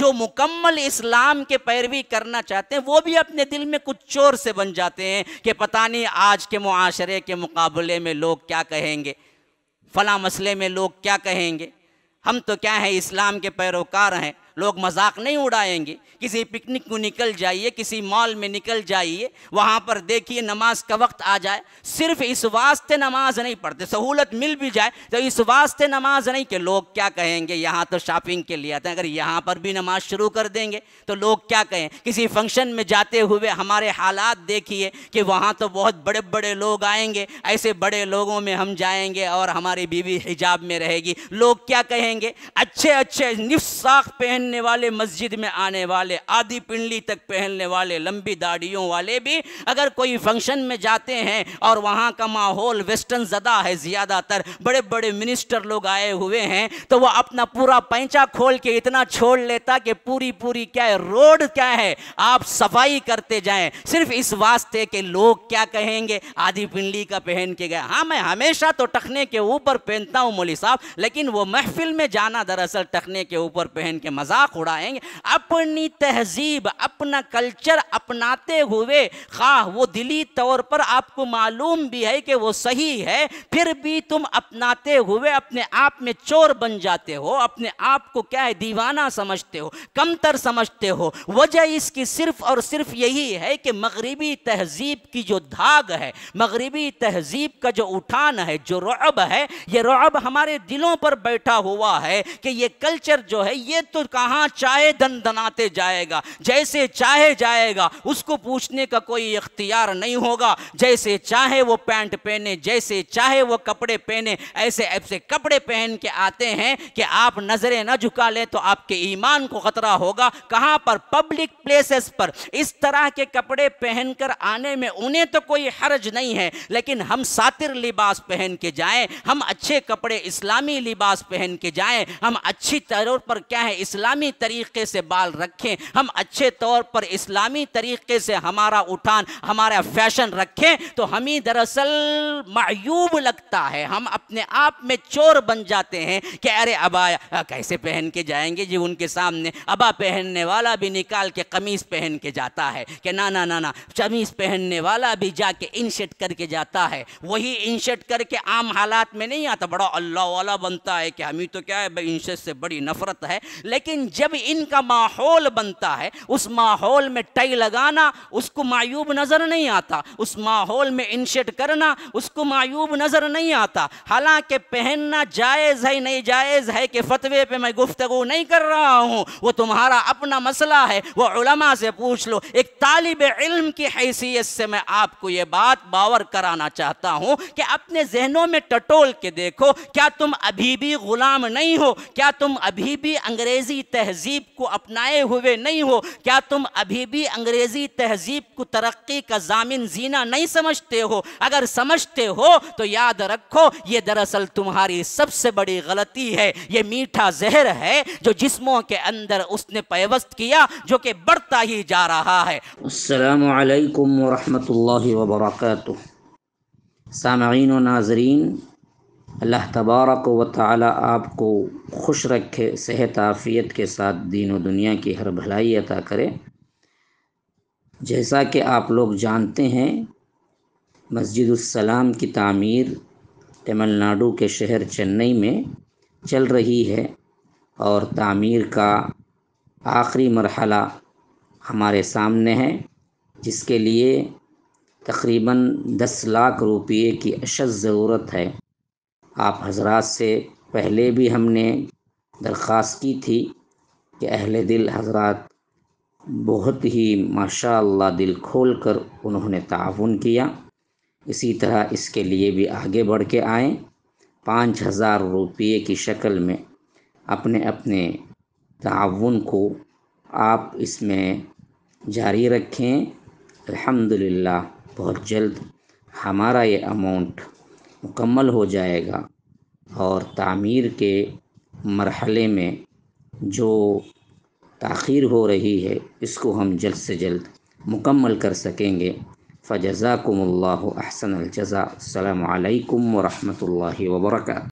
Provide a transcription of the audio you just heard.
जो मुकम्मल इस्लाम के पैरवी करना चाहते हैं वो भी अपने दिल में कुछ चोर से बन जाते हैं कि पता नहीं आज के माशरे के मुकाबले में लोग क्या कहेंगे फ़ला मसले में लोग क्या कहेंगे हम तो क्या हैं इस्लाम के पैरोकार हैं लोग मजाक नहीं उड़ाएंगे किसी पिकनिक को निकल जाइए किसी मॉल में निकल जाइए वहाँ पर देखिए नमाज का वक्त आ जाए सिर्फ इस वास्ते नमाज नहीं पढ़ते सहूलत मिल भी जाए तो इस वास्ते नमाज नहीं कि लोग क्या कहेंगे यहाँ तो शॉपिंग के लिए आते हैं अगर यहाँ पर भी नमाज शुरू कर देंगे तो लोग क्या कहें किसी फंक्शन में जाते हुए हमारे हालात देखिए कि वहाँ तो बहुत बड़े बड़े लोग आएंगे ऐसे बड़े लोगों में हम जाएंगे और हमारी बीवी हिजाब में रहेगी लोग क्या कहेंगे अच्छे अच्छे निफ साख पहन पहनने वाले मस्जिद में आने वाले आधी पिंडली तक पहनने वाले लंबी दाढ़ियों वाले भी अगर कोई फंक्शन में जाते हैं और वहाँ का माहौल वेस्टर्न ज़दा है ज़्यादातर बड़े बड़े मिनिस्टर लोग आए हुए हैं तो वह अपना पूरा पैंचा खोल के इतना छोड़ लेता कि पूरी पूरी क्या है रोड क्या है आप सफाई करते जाएँ सिर्फ इस वास्ते के लोग क्या कहेंगे आधी पिंडली का पहन के गए हाँ मैं हमेशा तो टखने के ऊपर पहनता हूँ मोली साहब लेकिन वो महफिल में जाना दरअसल टखने के ऊपर पहन के मजा मजाक उड़ाएंगे अपनी तहजीब अपना कल्चर अपनाते हुए खा वो दिली तौर पर आपको मालूम भी है कि वो सही है फिर भी तुम अपनाते हुए अपने आप में चोर बन जाते हो अपने आप को क्या है दीवाना समझते हो कमतर समझते हो वजह इसकी सिर्फ और सिर्फ यही है कि मगरबी तहजीब की जो धाग है मगरबी तहजीब का जो उठान है जो रब है ये रब हमारे दिलों पर बैठा हुआ है कि ये कल्चर जो है ये तो काम जहां चाहे दन दनाते जाएगा जैसे चाहे जाएगा उसको पूछने का कोई इख्तियार नहीं होगा जैसे चाहे वो पैंट पहने जैसे चाहे वो कपड़े पहने ऐसे ऐसे कपड़े पहन के आते हैं कि आप नज़रें ना झुका लें तो आपके ईमान को ख़तरा होगा कहां पर पब्लिक प्लेसेस पर इस तरह के कपड़े पहनकर आने में उन्हें तो कोई हर्ज नहीं है लेकिन हम सातिर लिबास पहन के जाएं हम अच्छे कपड़े इस्लामी लिबास पहन के जाएं हम अच्छी तौर पर क्या है इस्लाम इस्लामी तरीके से बाल रखें हम अच्छे तौर पर इस्लामी तरीके से हमारा उठान हमारा फैशन रखें तो हम ही दरअसल मायूब लगता है हम अपने आप में चोर बन जाते हैं कि अरे अबा कैसे पहन के जाएंगे जी उनके सामने अबा पहनने वाला भी निकाल के कमीज़ पहन के जाता है कि ना ना ना ना कमीज़ पहनने वाला भी जाके इनशर्ट करके जाता है वही इनशर्ट करके आम हालात में नहीं आता बड़ा अल्लाह वाला बनता है कि हमें तो क्या है भाई से बड़ी नफरत है लेकिन जब इनका माहौल बनता है उस माहौल में टई लगाना उसको मायूब नज़र नहीं आता उस माहौल में इनशेट करना उसको मायूब नज़र नहीं आता हालांकि पहनना जायज़ है नहीं जायज़ है कि फतवे पे मैं गुफ्तगु नहीं कर रहा हूँ वो तुम्हारा अपना मसला है वो उलमा से पूछ लो एक तालब इल्म की हैसियत से मैं आपको ये बात बावर कराना चाहता हूँ कि अपने जहनों में टटोल के देखो क्या तुम अभी भी ग़ुलाम नहीं हो क्या तुम अभी भी अंग्रेज़ी तहजीब को अपनाए हुए नहीं हो क्या तुम अभी भी अंग्रेज़ी तहजीब को तरक्की का जामिन जीना नहीं समझते हो अगर समझते हो तो याद रखो ये दरअसल तुम्हारी सबसे बड़ी गलती है ये मीठा जहर है जो जिस्मों के अंदर उसने पेवस्त किया जो कि बढ़ता ही जा रहा है असलकम वरहमल वर्क सामीन नाजरीन अल्लाह तबारक व ताली आपको खुश रखे सेहत आफ़ियत के साथ दीन व दुनिया की हर भलाई अता करे जैसा कि आप लोग जानते हैं मस्जिदसलाम की तामीर तमिलनाडु के शहर चेन्नई में चल रही है और तामीर का आखिरी मरहला हमारे सामने है जिसके लिए तकरीबन दस लाख रुपये की अशद ज़रूरत है आप हजरात से पहले भी हमने दरख्वास्त की थी कि अहल दिल हजरात बहुत ही माशा दिल खोल कर उन्होंने ताउन किया इसी तरह इसके लिए भी आगे बढ़ के आए पाँच हज़ार रुपये की शक्ल में अपने अपने ताउन को आप इसमें जारी रखें अल्हम्दुलिल्लाह बहुत जल्द हमारा ये अमाउंट मुकम्मल हो जाएगा और तामीर के मरहले में जो तखीर हो रही है इसको हम जल्द से जल्द मुकम्मल कर सकेंगे फ़जाकम्ल अहसन अलजा अल्लाम वरहमल वबरक